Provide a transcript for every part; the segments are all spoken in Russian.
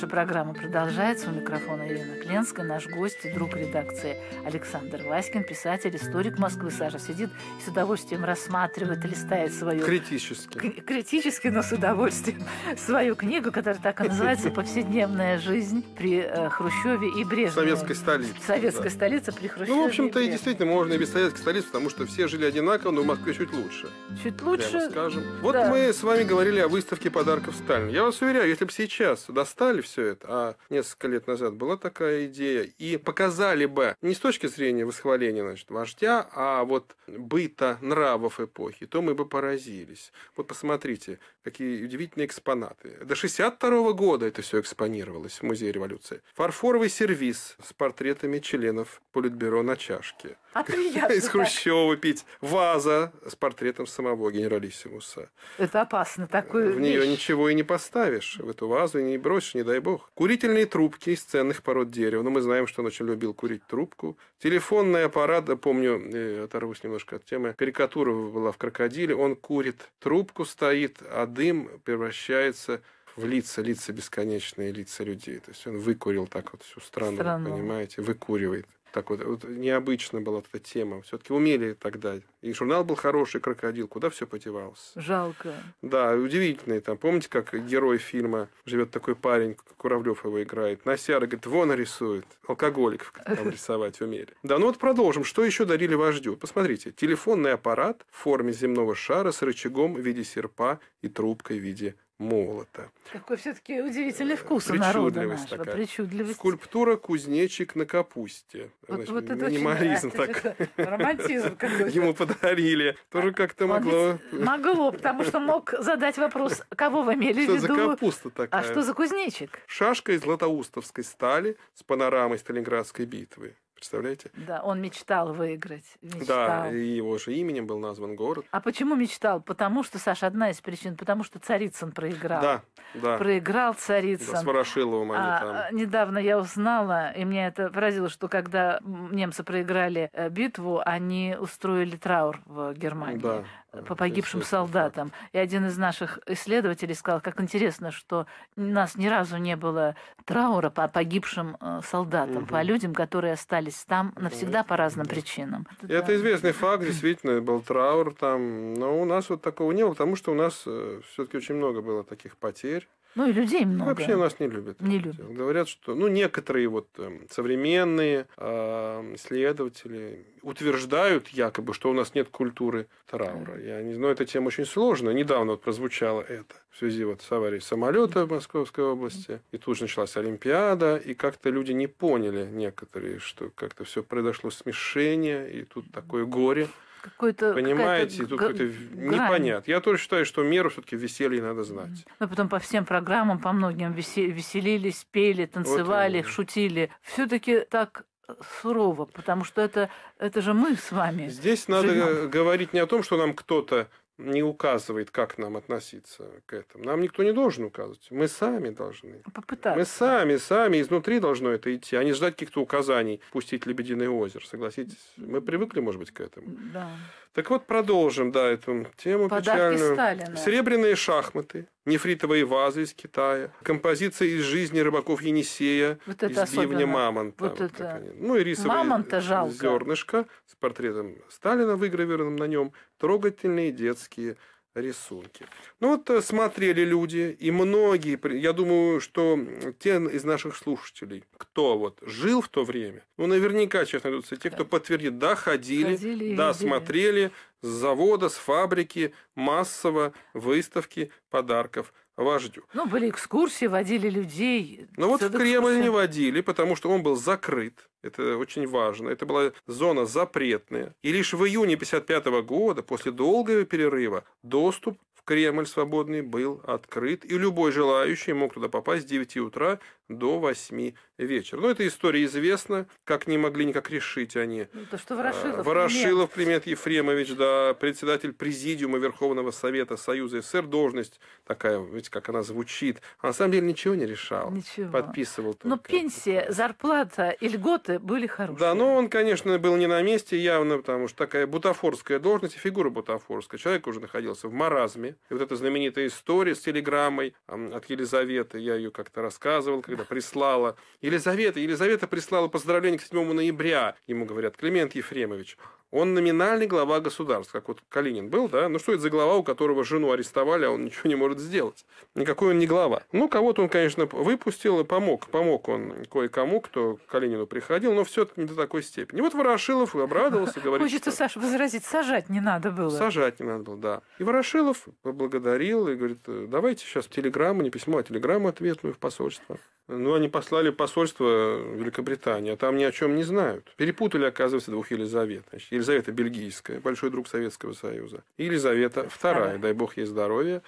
Наша программа продолжается. У микрофона Елена Кленская, наш гость и друг редакции Александр Васькин, писатель, историк Москвы. Саша сидит и с удовольствием рассматривает, листает свою... Критически. К- критически, но с удовольствием. Свою книгу, которая так и называется «Повседневная жизнь при э, Хрущеве и Брежневе». Советской столице. Советской да. столице при Хрущеве Ну, в общем-то, и, и действительно, можно и без советской столицы, потому что все жили одинаково, но в Москве чуть лучше. Чуть лучше. скажем. Вот да. мы с вами говорили о выставке подарков Сталина. Я вас уверяю, если бы сейчас достали все это, а несколько лет назад была такая идея, и показали бы не с точки зрения восхваления значит, вождя, а вот быта нравов эпохи, то мы бы поразились. Вот посмотрите, какие удивительные экспонаты. До 62 года это все экспонировалось в Музее революции. Фарфоровый сервис с портретами членов Политбюро на чашке. А из Хрущева пить, ваза с портретом самого генералиссимуса. Это опасно. Такую в нее ничего и не поставишь, в эту вазу и не бросишь, не дай бог. Курительные трубки из ценных пород дерева. Ну, мы знаем, что он очень любил курить трубку. Телефонный аппарат, да, помню, э, оторвусь немножко от темы, карикатура была в крокодиле, он курит трубку, стоит, а дым превращается в лица, лица бесконечные, лица людей. То есть он выкурил так вот всю страну, страну. понимаете, выкуривает так вот, вот необычно была эта тема. Все-таки умели тогда. И журнал был хороший, крокодил, куда все подевалось. Жалко. Да, удивительный там. Помните, как герой фильма живет такой парень, Куравлев его играет. Насяра говорит, вон рисует. Алкоголик там рисовать умели. Да, ну вот продолжим. Что еще дарили вождю? Посмотрите, телефонный аппарат в форме земного шара с рычагом в виде серпа и трубкой в виде молота. Какой все-таки удивительный вкус у народа нашего, такая. причудливость. Скульптура «Кузнечик на капусте». Вот, Значит, вот это минимализм очень, так. Романтизм какой-то. Ему подарили. Тоже как-то могло... Могло, потому что мог задать вопрос, кого вы имели в виду? Что за капуста а такая? А что за кузнечик? Шашка из златоустовской стали с панорамой Сталинградской битвы. Представляете? Да, он мечтал выиграть. Мечтал. Да, и его же именем был назван город. А почему мечтал? Потому что, Саша, одна из причин, потому что Царицын проиграл. Да, да. Проиграл Царицын. Да, с Ворошиловым они а, там. А, недавно я узнала, и меня это поразило, что когда немцы проиграли э, битву, они устроили траур в Германии. Да. Э, по погибшим солдатам. И один из наших исследователей сказал, как интересно, что у нас ни разу не было траура по погибшим э, солдатам, угу. по людям, которые остались там навсегда по разным да. причинам. Это, Это да. известный факт, действительно, был траур там, но у нас вот такого не было, потому что у нас э, все-таки очень много было таких потерь. Ну и людей много. Вообще нас не любят. Не любят. Говорят, что ну некоторые вот эм, современные э, исследователи утверждают якобы, что у нас нет культуры траура. Я не знаю, эта тема очень сложная. Недавно вот прозвучало это в связи вот с аварией самолета в Московской области. И тут же началась Олимпиада, и как-то люди не поняли некоторые, что как-то все произошло смешение, и тут такое горе какой-то Понимаете, тут какой-то непонятно. Я тоже считаю, что меру все-таки веселье надо знать. Ну потом по всем программам, по многим веселились, пели, танцевали, вот шутили. Все-таки так э, сурово, потому что это, это же мы с вами. Здесь живем. надо говорить не о том, что нам кто-то не указывает, как нам относиться к этому. Нам никто не должен указывать. Мы сами должны. Попытаться. Мы сами, сами изнутри должно это идти, а не ждать каких-то указаний пустить Лебединое озеро. Согласитесь? Мы привыкли, может быть, к этому. Да. Так вот, продолжим, да, эту тему Подарки печальную. Сталина. Серебряные шахматы нефритовые вазы из Китая, композиция из жизни рыбаков Енисея, вот это из особенно. ливня мамонта. Вот вот Они... Ну и рисовые мамонта жалко. с портретом Сталина, выгравированным на нем, трогательные детские рисунки. Ну вот э, смотрели люди, и многие, я думаю, что те из наших слушателей, кто вот жил в то время, ну наверняка сейчас найдутся те, кто подтвердит, да, ходили, ходили да, смотрели с завода, с фабрики, массово выставки подарков вождю. Ну, были экскурсии, водили людей. Ну, вот в Кремль не водили, потому что он был закрыт. Это очень важно. Это была зона запретная. И лишь в июне 1955 года, после долгого перерыва, доступ в Кремль свободный был открыт, и любой желающий мог туда попасть с 9 утра до 8 вечер. Но ну, эта история известна, как не могли никак решить они. Ну, то, что Ворошилов. А, Ворошилов Климент Ефремович, да, председатель Президиума Верховного Совета Союза СССР, должность такая, видите, как она звучит. А на самом деле ничего не решал. Ничего. Подписывал только. Но пенсия, зарплата и льготы были хорошие. Да, но он, конечно, был не на месте явно, потому что такая бутафорская должность фигура бутафорская. Человек уже находился в маразме. И вот эта знаменитая история с телеграммой от Елизаветы, я ее как-то рассказывал, когда прислала Елизавета, Елизавета прислала поздравление к 7 ноября, ему говорят, Климент Ефремович. Он номинальный глава государства, как вот Калинин был, да? Ну что это за глава, у которого жену арестовали, а он ничего не может сделать? Никакой он не глава. Ну, кого-то он, конечно, выпустил и помог. Помог он кое-кому, кто к Калинину приходил, но все-таки не до такой степени. Вот Ворошилов обрадовался, говорит... Хочется, что... Саша, возразить, сажать не надо было. Сажать не надо было, да. И Ворошилов поблагодарил и говорит, давайте сейчас телеграмму, не письмо, а телеграмму ответную в посольство. Ну, они послали посольство посольство Великобритании, а там ни о чем не знают. Перепутали, оказывается, двух Елизавет. Значит, Елизавета Бельгийская, большой друг Советского Союза. И Елизавета II, дай бог ей здоровья.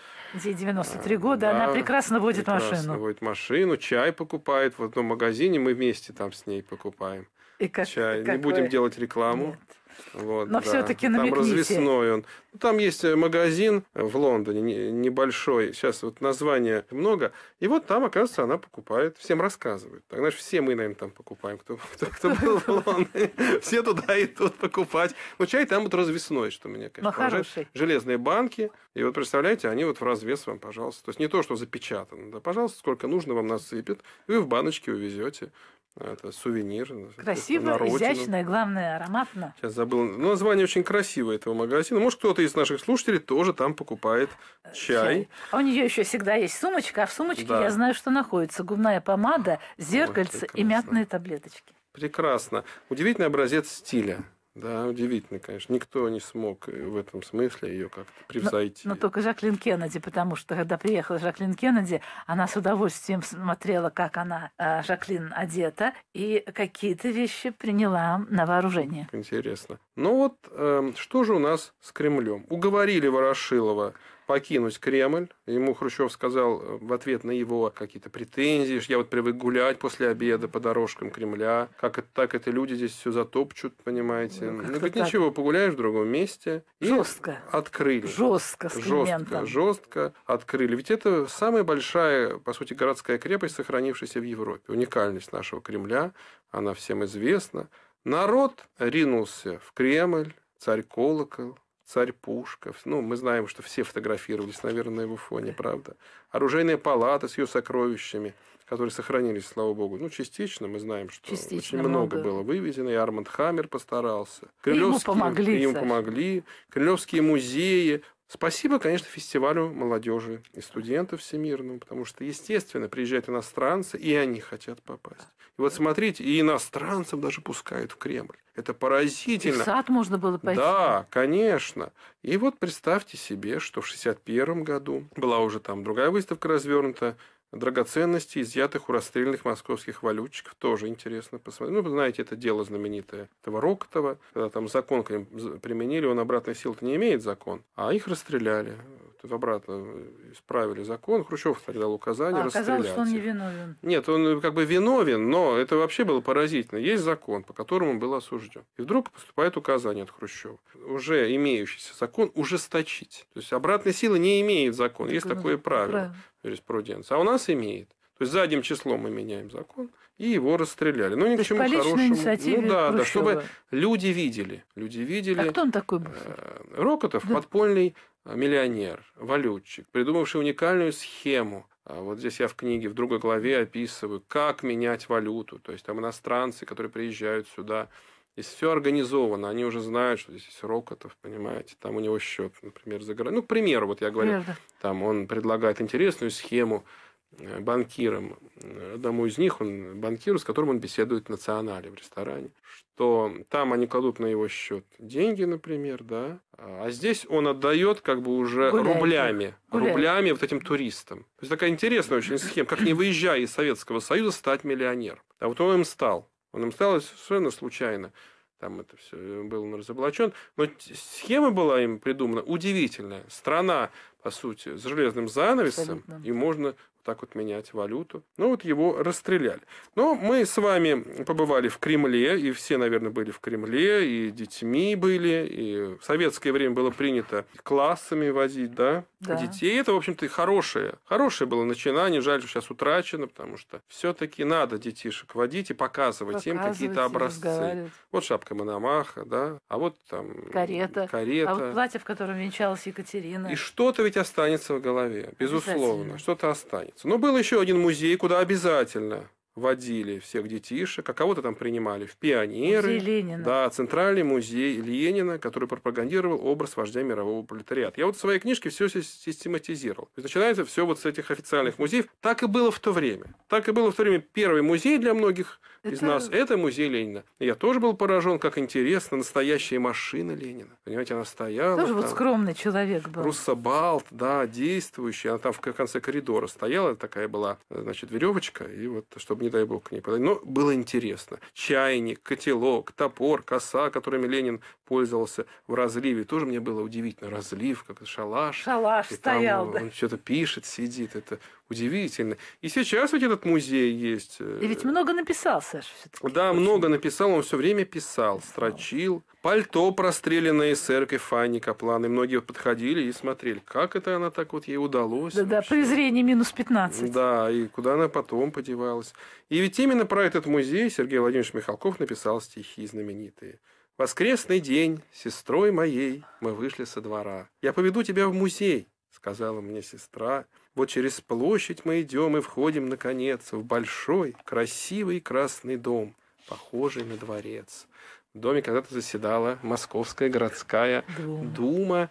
Ей 93 а, года, да, она прекрасно водит прекрасно машину. водит машину, чай покупает в одном магазине, мы вместе там с ней покупаем. И как, чай. Какой... Не будем делать рекламу. Нет. Вот, Но да. все-таки намекните. Там развесной он. Ну, там есть э, магазин в Лондоне небольшой. Сейчас вот названия много. И вот там, оказывается, она покупает. Всем рассказывает. Так, знаешь, все мы, наверное, там покупаем, кто, кто, кто был в Лондоне. Все туда идут покупать. Ну, чай там вот развесной, что меня, конечно, ну, поражает. Железные банки. И вот, представляете, они вот в развес вам, пожалуйста. То есть, не то, что запечатано. Да, пожалуйста, сколько нужно вам насыпет, И вы в баночке увезете. Это сувенир. Ну, Красиво, изящно, главное, ароматно. Сейчас забыл. Ну, название очень красивое этого магазина. Может, кто-то из наших слушателей тоже там покупает э, чай. чай. А у нее еще всегда есть сумочка, а в сумочке да. я знаю, что находится. Губная помада, зеркальце Ой, и мятные таблеточки. Прекрасно. Удивительный образец стиля. Да, удивительно, конечно. Никто не смог э, в этом смысле ее как-то превзойти. Но, но только Жаклин Кеннеди, потому что когда приехала Жаклин Кеннеди, она с удовольствием смотрела, как она, э, Жаклин, одета, и какие-то вещи приняла на вооружение. Интересно. Ну вот, э, что же у нас с Кремлем? Уговорили Ворошилова покинуть Кремль. Ему Хрущев сказал э, в ответ на его какие-то претензии, что я вот привык гулять после обеда по дорожкам Кремля, как это так это люди здесь все затопчут, понимаете. Ну, ну говорит, ничего, погуляешь в другом месте. И жестко. Открыли. Жестко, с жестко, жестко открыли. Ведь это самая большая, по сути, городская крепость, сохранившаяся в Европе. Уникальность нашего Кремля, она всем известна. Народ ринулся в Кремль, царь колокол, царь Пушков. Ну, мы знаем, что все фотографировались, наверное, на его фоне, правда. Оружейная палата с ее сокровищами, которые сохранились, слава богу. Ну, частично мы знаем, что частично очень много, много было вывезено, и Арманд Хаммер постарался. Кремлевские, ему помогли. Ему помогли. Кремлевские музеи, Спасибо, конечно, фестивалю молодежи и студентов всемирному, потому что, естественно, приезжают иностранцы, и они хотят попасть. И вот смотрите, и иностранцев даже пускают в Кремль. Это поразительно. И в сад можно было пойти. Да, конечно. И вот представьте себе, что в 1961 году была уже там другая выставка развернута, Драгоценности, изъятых у расстрельных московских валютчиков, тоже интересно посмотреть. Ну, вы знаете, это дело знаменитое этого Рокотова, когда там закон к ним применили, он обратной силы-то не имеет закон, а их расстреляли. Тут обратно э, исправили закон. Хрущев кстати, дал указание а, расстрелять. Оказалось, что он невиновен? Нет, он э, как бы виновен, но это вообще было поразительно. Есть закон, по которому он был осужден. И вдруг поступает указание от Хрущева. Уже имеющийся закон ужесточить. То есть обратной силы не имеет закон. Есть так, такое ну, правило. правило юриспруденция, а у нас имеет. То есть задним числом мы меняем закон, и его расстреляли. Ну, ни к чему хорошему. Ну да, Хрущева. да, чтобы люди видели. Люди видели. А кто он такой был? Э, Рокотов, да. подпольный э, миллионер, валютчик, придумавший уникальную схему. А вот здесь я в книге, в другой главе описываю, как менять валюту. То есть там иностранцы, которые приезжают сюда, если все организовано, они уже знают, что здесь есть Рокотов, понимаете, там у него счет, например, за Ну, к примеру, вот я говорю, Примерно. там он предлагает интересную схему э, банкирам. Одному из них, он банкиру, с которым он беседует в национале в ресторане, что там они кладут на его счет деньги, например, да, а здесь он отдает как бы уже Гуляйте. рублями, Гуляйте. рублями вот этим туристам. То есть такая интересная очень схема, как не выезжая из Советского Союза стать миллионером. А вот он им стал. Он им стал совершенно случайно. Там это все э, было разоблачен. Но схема была им придумана удивительная. Страна, по сути, с железным занавесом, Абсолютно. и можно так вот менять валюту. Ну, вот его расстреляли. Но мы с вами побывали в Кремле, и все, наверное, были в Кремле, и детьми были, и в советское время было принято классами возить, да, да. детей. И это, в общем-то, хорошее. Хорошее было начинание, жаль, что сейчас утрачено, потому что все таки надо детишек водить и показывать, показывать им какие-то образцы. Вот шапка Мономаха, да, а вот там... Карета. Карета. А вот платье, в котором венчалась Екатерина. И что-то ведь останется в голове, безусловно, что-то останется разумеется. Но был еще один музей, куда обязательно водили всех детишек, а кого-то там принимали в пионеры. Музей Ленина. Да, Центральный музей Ленина, который пропагандировал образ вождя мирового пролетариата. Я вот в своей книжке все систематизировал. То есть начинается все вот с этих официальных музеев. Так и было в то время. Так и было в то время первый музей для многих из это... нас. Это музей Ленина. Я тоже был поражен, как интересно, настоящая машина Ленина. Понимаете, она стояла. Тоже там, вот скромный человек был. Руссобалт, да, действующий. Она там в конце коридора стояла, такая была, значит, веревочка, и вот, чтобы, не дай бог, к ней подойти. Но было интересно. Чайник, котелок, топор, коса, которыми Ленин пользовался в разливе. Тоже мне было удивительно. Разлив, как шалаш. Шалаш и стоял, там да. Он что-то пишет, сидит. Это удивительно. И сейчас ведь этот музей есть. Э, и ведь много написал, Саша, все-таки. Да, очень... много написал. Он все время писал, писал. строчил. Пальто простреленное эсеркой Фанни Каплан. И многие подходили и смотрели, как это она так вот ей удалось. Да-да, вообще. презрение минус 15. Да, и куда она потом подевалась. И ведь именно про этот музей Сергей Владимирович Михалков написал стихи знаменитые воскресный день сестрой моей мы вышли со двора. Я поведу тебя в музей, сказала мне сестра. Вот через площадь мы идем и входим, наконец, в большой, красивый красный дом, похожий на дворец. В доме когда-то заседала Московская городская дума. дума.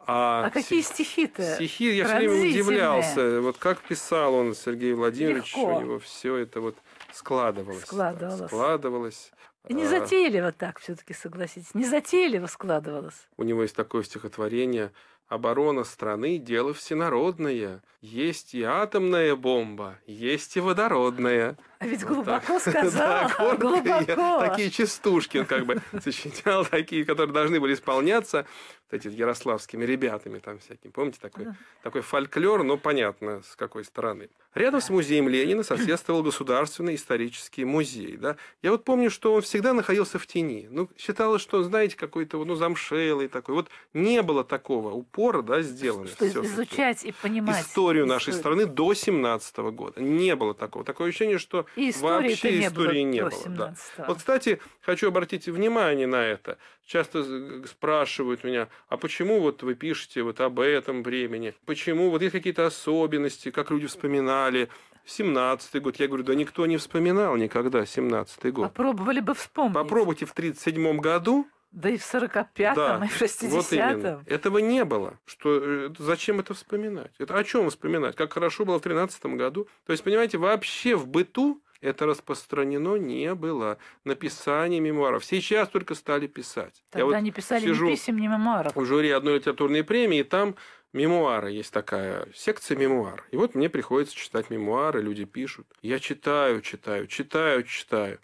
А, а какие стихи-то? Стихи, я все время удивлялся. Вот как писал он, Сергей Владимирович, Легко. у него все это вот складывалось. Складывалось. Да, складывалось. Не а. затейливо так все-таки, согласитесь. Не затейливо складывалось. У него есть такое стихотворение «Оборона страны – дело всенародное. Есть и атомная бомба, есть и водородная». А ведь глубоко вот сказал, да, глубоко. Такие частушки он как бы сочинял, такие, которые должны были исполняться вот этими ярославскими ребятами там всякими. Помните, такой, такой фольклор, но ну, понятно, с какой стороны. Рядом с музеем Ленина соседствовал Государственный исторический музей. Да? Я вот помню, что он всегда находился в тени. Ну, считалось, что, знаете, какой-то ну, замшелый такой. Вот не было такого упора да, сделано. Что изучать и понимать. Историю нашей историю. страны до 17 -го года. Не было такого. Такое ощущение, что и вообще не истории не было. Да. Вот, кстати, хочу обратить внимание на это. Часто спрашивают меня, а почему вот вы пишете вот об этом времени? Почему? Вот есть какие-то особенности, как люди вспоминают? вспоминали 17-й год. Я говорю, да никто не вспоминал никогда 17-й год. Попробовали бы вспомнить. Попробуйте в 37-м году да и в 45-м, да, и в 60-м. Вот именно. Этого не было. Что, э, зачем это вспоминать? Это о чем вспоминать? Как хорошо было в 13-м году. То есть, понимаете, вообще в быту это распространено не было. Написание мемуаров. Сейчас только стали писать. Тогда Я не писали сижу ни писем, ни мемуаров. В жюри одной литературной премии, и там мемуары есть такая секция мемуар. И вот мне приходится читать мемуары, люди пишут. Я читаю, читаю, читаю, читаю.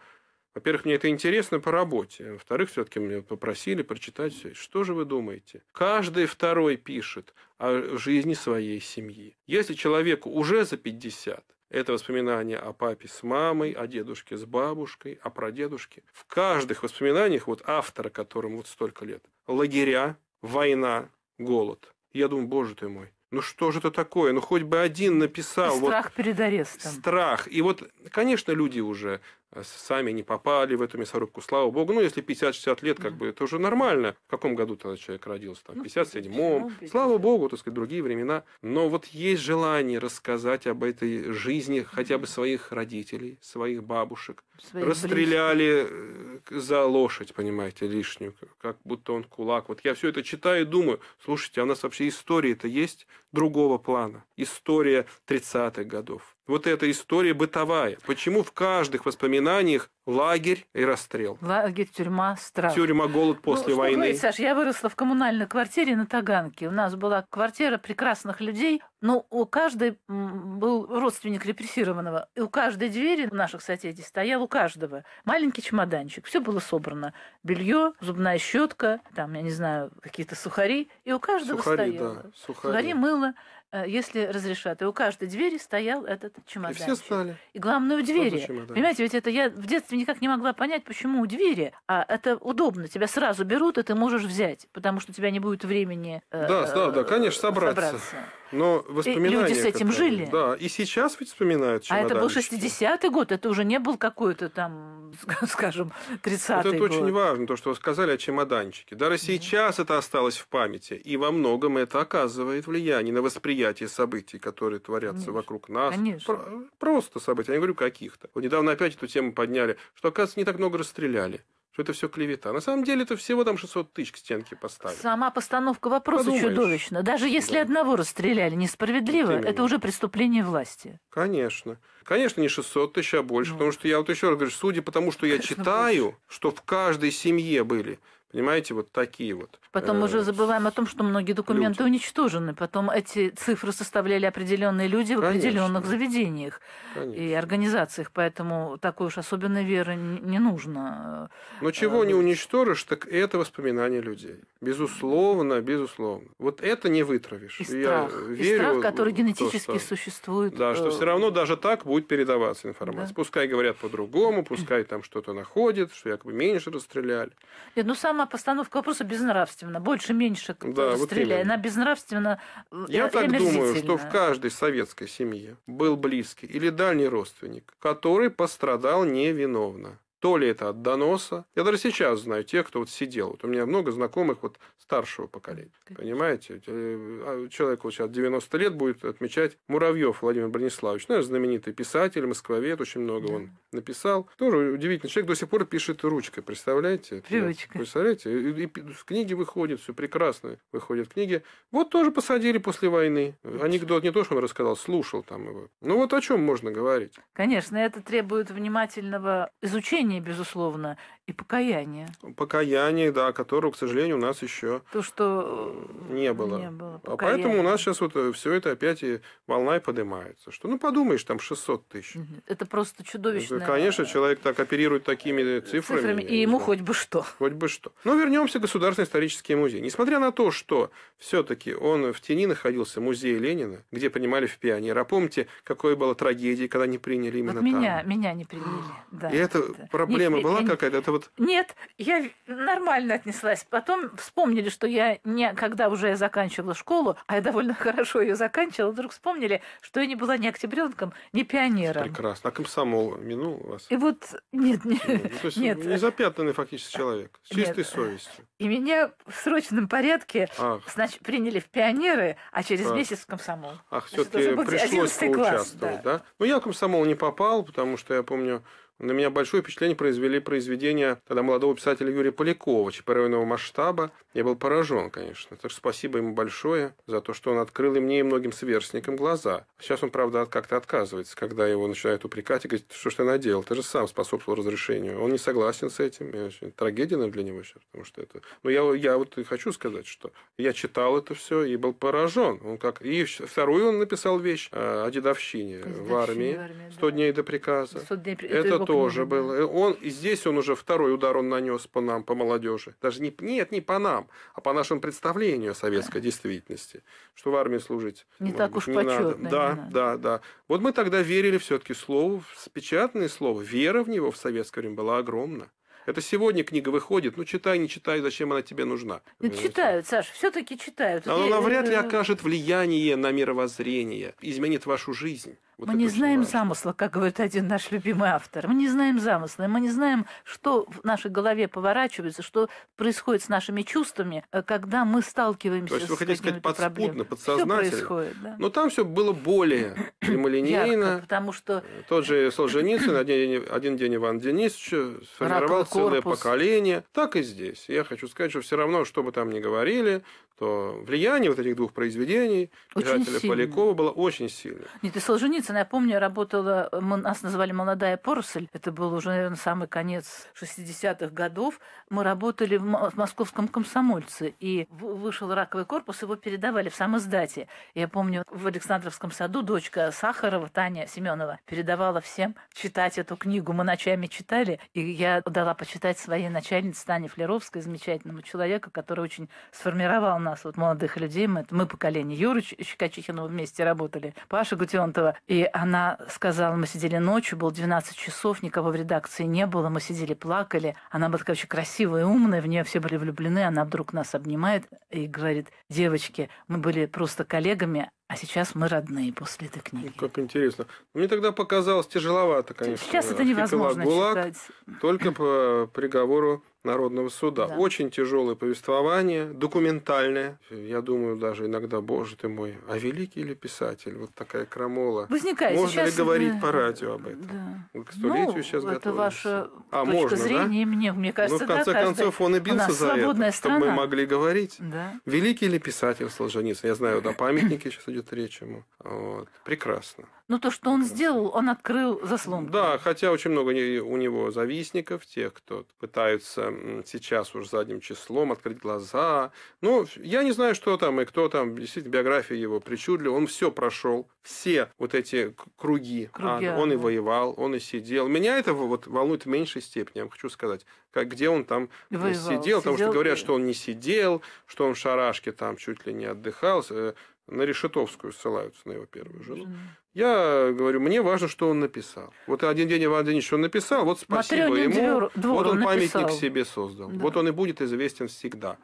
Во-первых, мне это интересно по работе. Во-вторых, все-таки меня попросили прочитать все. Что же вы думаете? Каждый второй пишет о жизни своей семьи. Если человеку уже за 50, это воспоминания о папе с мамой, о дедушке с бабушкой, о прадедушке. В каждых воспоминаниях вот автора, которому вот столько лет, лагеря, война, голод – я думаю, боже ты мой, ну что же это такое? Ну хоть бы один написал. И страх вот, перед арестом. Страх. И вот, конечно, люди уже Э, сами не попали в эту мясорубку, слава богу. Ну, если 50-60 лет, как mm бы, это уже нормально. В каком году тогда человек родился? Там, 57-м. Ну, слава богу, так сказать, другие времена. Но вот есть желание рассказать об этой жизни хотя бы своих родителей, своих бабушек. Своих Расстреляли близких. Э, за лошадь, понимаете, лишнюю, как будто он кулак. Вот я все это читаю и думаю, слушайте, а у нас вообще история то есть другого плана. История 30-х годов, вот эта история бытовая. Почему в каждых воспоминаниях лагерь и расстрел. Лагерь, тюрьма, страх. Тюрьма, голод ну, после ну, войны. Говорить, Саш, я выросла в коммунальной квартире на Таганке. У нас была квартира прекрасных людей, но у каждой был родственник репрессированного. И у каждой двери у наших соседей стоял у каждого маленький чемоданчик. Все было собрано. Белье, зубная щетка, там, я не знаю, какие-то сухари. И у каждого сухари, стояло. Да, сухари. сухари, мыло э, если разрешат. И у каждой двери стоял этот чемоданчик. И все стали. И главное, у двери. Понимаете, ведь это я в детстве детстве никак не могла понять, почему у двери, а это удобно, тебя сразу берут, и ты можешь взять, потому что у тебя не будет времени. Э, да, да, да, конечно, э, собраться. собраться. Но воспоминания... Люди с этим жили. Да, и сейчас ведь вспоминают А это был 60-й год, это уже не был какой-то там, скажем, 30-й вот это год. очень важно, то, что вы сказали о чемоданчике. Даже сейчас mm-hmm. это осталось в памяти, и во многом это оказывает влияние на восприятие событий, которые творятся Конечно. вокруг нас. Конечно. просто события, я не говорю каких-то. Вот недавно опять эту тему подняли, что, оказывается, не так много расстреляли что это все клевета. А на самом деле это всего там 600 тысяч к стенке поставили. Сама постановка вопроса Подумаешь. чудовищна. Даже если да. одного расстреляли несправедливо, Именно. это уже преступление власти. Конечно. Конечно, не 600 тысяч, а больше. Ну. Потому что я вот еще раз говорю, судя по тому, что я Конечно, читаю, больше. что в каждой семье были, понимаете, вот такие вот Потом уже э, забываем о том, что многие документы люди. уничтожены. Потом эти цифры составляли определенные люди в Конечно. определенных заведениях Конечно. и организациях. Поэтому такой уж особенной веры не нужно. Но чего э, не э, уничтожишь, так это воспоминания людей. Безусловно, безусловно. Вот это не вытравишь. И страх. Я и верю страх, который генетически то, что... существует. Да, что все равно даже так будет передаваться информация. Да. Пускай говорят по-другому, пускай там что-то находят, что якобы меньше расстреляли. Нет, ну сама постановка вопроса безнравственная безнравственно, больше-меньше да, стреляй. Вот она безнравственно э, Я так думаю, что в каждой советской семье был близкий или дальний родственник, который пострадал невиновно. То ли это от доноса. Я даже сейчас знаю тех, кто вот сидел. Вот у меня много знакомых вот старшего поколения. Конечно. Понимаете? Э, а Человеку вот сейчас 90 лет будет отмечать Муравьев Владимир Брониславович. Ну, знаменитый писатель, москвовед, очень много да. он написал. Тоже удивительный человек, до сих пор пишет ручкой, представляете? Привычка. Представляете? И, и, книги выходят, все прекрасно выходят книги. Вот тоже посадили после войны. Анекдот не то, что он рассказал, слушал там его. Ну, вот о чем можно говорить? Конечно, это требует внимательного изучения безусловно, и покаяние. Покаяние, да, которого, к сожалению, у нас еще То, что э, не было. Не было а поэтому у нас сейчас вот э, все это опять и волна и поднимается. Что, ну, подумаешь, там 600 тысяч. Это просто чудовищно. Конечно, человек так оперирует такими э, цифрами. цифрами и ему знаю. хоть бы что. Хоть бы что. Но вернемся к Государственный исторический музей. Несмотря на то, что все-таки он в тени находился, музей Ленина, где принимали в пионер. помните, какой была трагедия, когда не приняли именно вот меня, там? Меня не приняли. Да, и это, это проблема не, была какая-то? Это вот... Нет, я нормально отнеслась. Потом вспомнили, что я не, когда уже я заканчивала школу, а я довольно хорошо ее заканчивала, вдруг вспомнили, что я не была ни октябренком, ни пионером. Прекрасно. А комсомол минул вас? И вот... Нет, нет. Ну, то есть нет. незапятнанный фактически человек, с чистой нет. совестью. И меня в срочном порядке Ах. Значит, приняли в пионеры, а через Ах. месяц в комсомол. Ах, все-таки пришлось поучаствовать, класс, да. да? Ну, я в комсомол не попал, потому что я помню, на меня большое впечатление произвели произведения тогда молодого писателя Юрия Полякова, чепоройного масштаба. Я был поражен, конечно. Так что спасибо ему большое за то, что он открыл и мне, и многим сверстникам глаза. Сейчас он, правда, как-то отказывается, когда его начинают упрекать и говорить, что ж ты наделал, ты же сам способствовал разрешению. Он не согласен с этим. И трагедия, для него сейчас, потому что это... Но я, я вот и хочу сказать, что я читал это все и был поражен. Он как... И вторую он написал вещь э, о дедовщине, в армии. в армии. 100 дней до приказа. 100 дней... Это, это тоже был. Э, он, и здесь он уже второй удар он нанес по нам, по молодежи. Даже не, нет, не по нам, а по нашему представлению о советской да. действительности, что в армии служить не так уж не Надо. Да, не надо. да, да. Вот мы тогда верили все-таки слову, печатное слово, вера в него в советское время была огромна. Это сегодня книга выходит, ну читай, не читай, зачем она тебе нужна? Ну, э, читают, Саш, все-таки читают. Но она вряд ли э, окажет влияние на мировоззрение, изменит вашу жизнь. Вот мы не знаем важно. замысла, как говорит один наш любимый автор. Мы не знаем замысла, мы не знаем, что в нашей голове поворачивается, что происходит с нашими чувствами, э, когда мы сталкиваемся с То есть, вы хотите сказать, подспудно, подсознательно. Все происходит, да. Но там все было более прямолинейно. Ярко, потому что... Э, тот же э, Солженицын, один, один день Иван Денисович, сформировал целое поколение. Так и здесь. Я хочу сказать, что все равно, что бы там ни говорили, то влияние вот этих двух произведений Жателя Полякова было очень сильно. Нет, и Солженицын гостинице, напомню, работала, э, мы, нас называли «Молодая поросль». Это был уже, наверное, самый конец 60-х годов. Мы работали в московском комсомольце. И вышел раковый корпус, его передавали в самоздате. Я помню, в Александровском саду дочка Сахарова, Таня Семенова, передавала всем читать эту книгу. Мы ночами читали, и я дала почитать своей начальнице Тане Флеровской, замечательному человеку, который очень сформировал нас, вот молодых людей. Мы, мы поколение Юры Щекочихинова вместе работали, Паша Гутентова. И и она сказала, мы сидели ночью, было 12 часов, никого в редакции не было, мы сидели, плакали. Она была такая очень красивая, умная, в нее все были влюблены, она вдруг нас обнимает и говорит, девочки, мы были просто коллегами, а сейчас мы родные после этой книги. Ну, как интересно. Мне тогда показалось тяжеловато, конечно. Сейчас это э, невозможно ГУЛАГ читать. Только по приговору Народного суда. Да. Очень тяжелое повествование, документальное. Я думаю, даже иногда, боже ты мой, а великий ли писатель? Вот такая крамола. Возникает. Можно сейчас... ли говорить э, по радио об этом? Да. К столетию ну, сейчас это готовимся. ваша а, точка можно, зрения. Да? Мне, мне ну, кажется, Но в конце да, концов он и бился за это, страна. чтобы мы могли говорить. Да. Великий ли писатель Солженицын? Я знаю, да, памятники сейчас идет речь ему. Вот. Прекрасно. Но ну, то, что он сделал, он открыл заслон. Да, хотя очень много у него завистников, тех, кто пытаются сейчас уже задним числом открыть глаза. Ну, я не знаю, что там и кто там. Действительно, биография его причудлива. Он все прошел, все вот эти круги. круги а, он да. и воевал, он и сидел. Меня это вот волнует в меньшей степени, я вам хочу сказать. Как, где он там э, воевал, сидел, сидел, потому что говорят, что он не сидел, что он в шарашке там чуть ли не отдыхал, э, на Решетовскую ссылаются, на его первую жену. Жена. Я говорю, мне важно, что он написал. Вот один день Иван Денисович он написал, вот спасибо Матрёнин ему, двор, вот он, он написал. себе создал. Да. Вот он и будет известен всегда.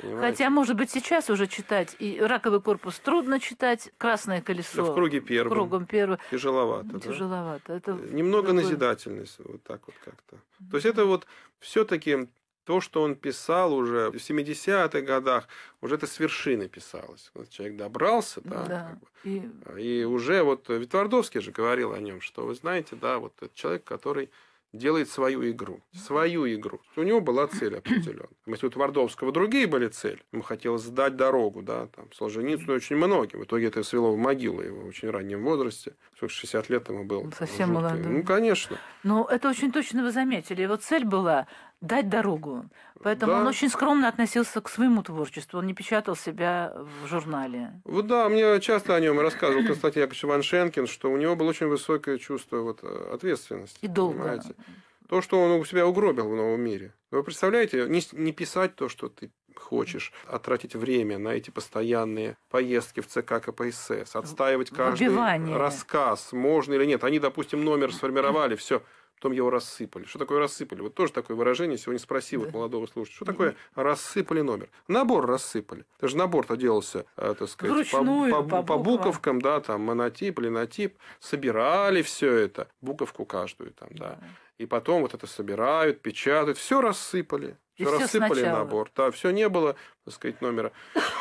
Понимаете? Хотя, может быть, сейчас уже читать и раковый корпус трудно читать, красное колесо. В круге первым. Кругом первым. Тяжеловато. Тяжеловато. Да? Это Немного такой... назидательность, вот так вот как-то. То есть это вот все-таки то, что он писал уже в 70-х годах, уже это с вершины писалось. человек добрался, да, да. Как бы. и... и уже вот Витвардовский же говорил о нем, что вы знаете, да, вот этот человек, который делает свою игру. Свою игру. У него была цель определенная. Если у Твардовского другие были цели, ему хотелось сдать дорогу, да, там, Солженицыну очень многие. В итоге это свело в могилу его в очень раннем возрасте. 60 лет ему было. Совсем молодой. Ну, конечно. Но это очень точно вы заметили. Его цель была дать дорогу. Поэтому да. он очень скромно относился к своему творчеству. Он не печатал себя в журнале. Вот да, мне часто о нем рассказывал Константин Яковлевич Ваншенкин, что у него было очень высокое чувство вот, э, ответственности. И долго. Понимаете? То, что он у себя угробил в новом мире. Вы представляете, не, не писать то, что ты хочешь, а тратить время на эти постоянные поездки в ЦК КПСС, отстаивать каждый Выбивание. рассказ, можно или нет. Они, допустим, номер сформировали, все, потом его рассыпали. Что такое рассыпали? Вот тоже такое выражение сегодня спросил да. вот молодого слушателя. Что такое рассыпали номер? Набор рассыпали. Это же набор-то делался, э, так сказать, Вручную, по, по, по, буквам. по буковкам, да, там монотип, ленотип. Собирали все это, буковку каждую там, да. да. И потом вот это собирают, печатают, все рассыпали. Все, рассыпали сначала. набор. Да, все не было, так сказать, номера.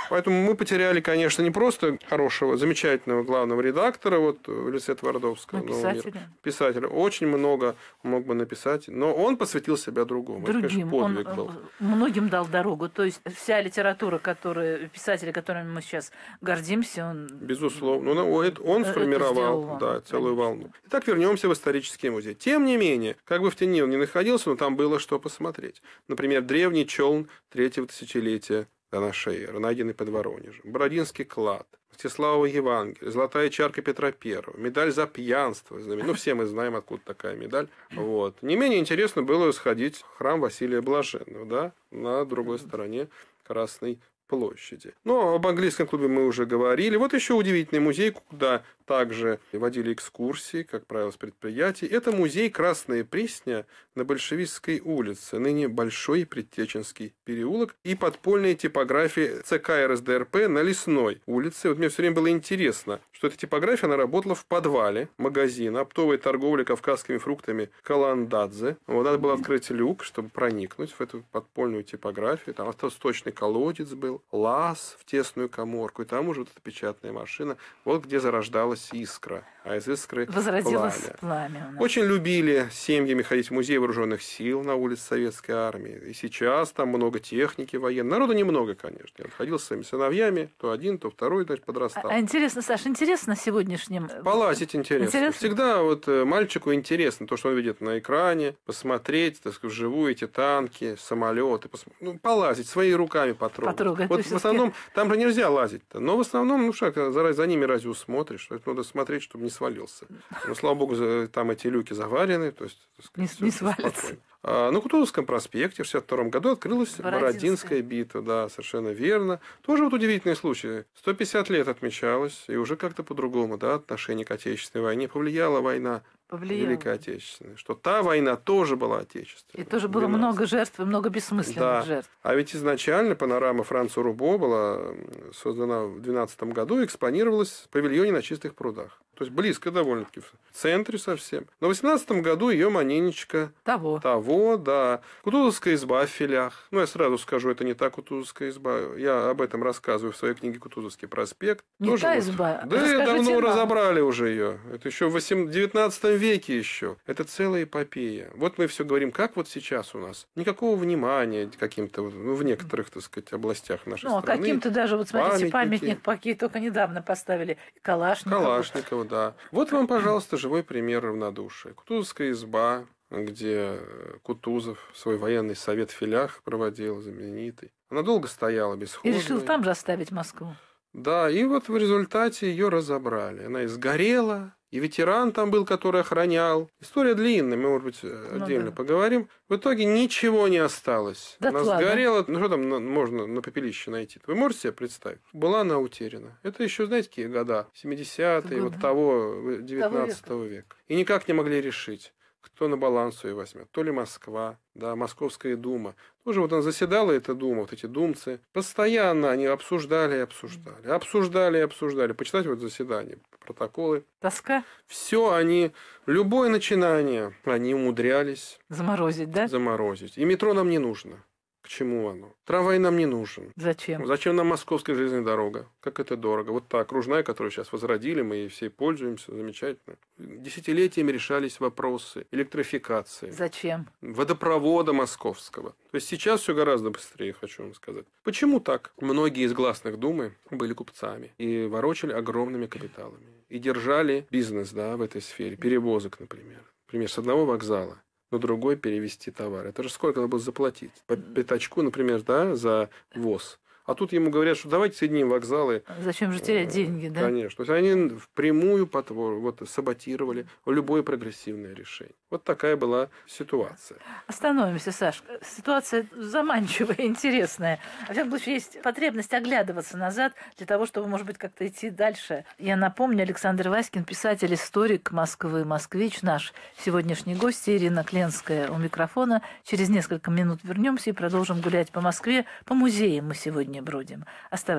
Поэтому мы потеряли, конечно, не просто хорошего, замечательного главного редактора, вот в э, лице Твардовского. Но писателя. Мира, писателя. Очень много мог бы написать, но он посвятил себя другому. Другим. Это, конечно, он э, был. многим дал дорогу. То есть вся литература, которая, писатели, которыми мы сейчас гордимся, он... Безусловно. Ну, он, э, он сформировал да, целую волну. Итак, вернемся в исторический музей. Тем не менее, как бы в тени он не находился, но там было что посмотреть. Например, древний челн третьего тысячелетия до нашей эры, найденный под Воронежем, Бородинский клад, Мстислава Евангелие, золотая чарка Петра Первого, медаль за пьянство. Ну, все мы знаем, откуда такая медаль. Вот. Не менее интересно было сходить в храм Василия Блаженного, да, на другой стороне Красной площади. Но об английском клубе мы уже говорили. Вот еще удивительный музей, куда также водили экскурсии, как правило, с предприятий. Это музей Красная Пресня на Большевистской улице, ныне Большой Предтеченский переулок, и подпольные типографии ЦК РСДРП на Лесной улице. Вот мне все время было интересно, что эта типография, она работала в подвале магазина оптовой торговли кавказскими фруктами Каландадзе. Вот надо было открыть люк, чтобы проникнуть в эту подпольную типографию. Там восточный колодец был лаз в тесную коморку, и там уже вот эта печатная машина, вот где зарождалась искра а из искры Возродилось пламя. пламя Очень любили семьями ходить в музей вооруженных сил на улице Советской Армии. И сейчас там много техники военной. Народу немного, конечно. Я ходил с своими сыновьями, то один, то второй значит, подрастал. А интересно, Саша, интересно сегодняшним? Э, полазить интересно. интересно. Всегда вот э, мальчику интересно то, что он видит на экране, посмотреть, так сказать, вживую эти танки, самолеты, пос... ну, полазить, своими руками потрогать. потрогать. Вот в основном, там же нельзя лазить-то. Но в основном, ну, шаг, за, за ними разве усмотришь? надо смотреть, чтобы не свалился. Но, слава богу, там эти люки заварены, то есть... Сказать, не, не свалится. А, на Кутузовском проспекте в 1962 году открылась Бородинская. Бородинская битва, да, совершенно верно. Тоже вот удивительный случай. 150 лет отмечалось, и уже как-то по-другому, да, отношение к Отечественной войне. Повлияла война повлиял. Великой Отечественной. Что та война тоже была отечественной. И тоже было 12. много жертв и много бессмысленных да. жертв. А ведь изначально панорама Франца Рубо была создана в 2012 году и экспонировалась в павильоне на чистых прудах. То есть близко довольно-таки, в центре совсем. Но в 18 году ее маненечка того. того, да. Кутузовская изба в филях. Ну, я сразу скажу, это не та Кутузовская изба. Я об этом рассказываю в своей книге «Кутузовский проспект». Не Тоже та изба. Да, Расскажите давно нам. разобрали уже ее. Это еще в 18... 19 веке еще. Это целая эпопея. Вот мы все говорим, как вот сейчас у нас. Никакого внимания каким-то, ну, в некоторых, так сказать, областях нашей ну, а страны. Ну, каким-то даже, вот смотрите, памятники. памятник, какие только недавно поставили. Калашникова. Калашникова, да. Вот вам, пожалуйста, живой пример равнодушия. Кутузовская изба, где э, Кутузов свой военный совет в филях проводил, знаменитый. Она долго стояла без И решил там же оставить Москву. Да, и вот в результате ее разобрали. Она изгорела, и ветеран там был, который охранял. История длинная, мы, может быть, э, ну отдельно ну, да. поговорим. В итоге ничего не осталось. Да она ладно. сгорела. Ну, что там на, можно на попелище найти? Вы можете себе представить? Была она утеряна. Это еще, знаете, какие года? 70-е, вот того 19 э, того века. века. И никак не могли решить кто на баланс ее возьмет. То ли Москва, да, Московская дума. Тоже вот она заседала, эта дума, вот эти думцы. Постоянно они обсуждали и обсуждали, обсуждали и обсуждали. Почитать вот заседание, протоколы. Тоска. Все они, любое начинание, они умудрялись. Заморозить, да? Заморозить. И метро нам не нужно. К чему оно? Трамвай нам не нужен. Зачем? Зачем нам московская железная дорога? Как это дорого. Вот та окружная, которую сейчас возродили, мы ей все пользуемся, замечательно. Десятилетиями решались вопросы электрификации. Зачем? Водопровода московского. То есть сейчас все гораздо быстрее, хочу вам сказать. Почему так? Многие из гласных думы были купцами и ворочали огромными капиталами. И держали бизнес да, в этой сфере, перевозок, например. Например, с одного вокзала на другой перевести товар. Это же сколько надо было заплатить? По пятачку, например, да, за ВОЗ. А тут ему говорят, что давайте соединим вокзалы. Зачем же терять э, деньги, да? Конечно. То есть они впрямую потвор, вот, саботировали любое прогрессивное решение. Вот такая была ситуация. Остановимся, Сашка. Ситуация заманчивая, интересная. А всяком случае, есть потребность оглядываться назад для того, чтобы, может быть, как-то идти дальше. Я напомню, Александр Васькин, писатель, историк Москвы, москвич, наш сегодняшний гость, Ирина Кленская у микрофона. Через несколько минут вернемся и продолжим гулять по Москве, по музеям мы сегодня бродим. Оставайся.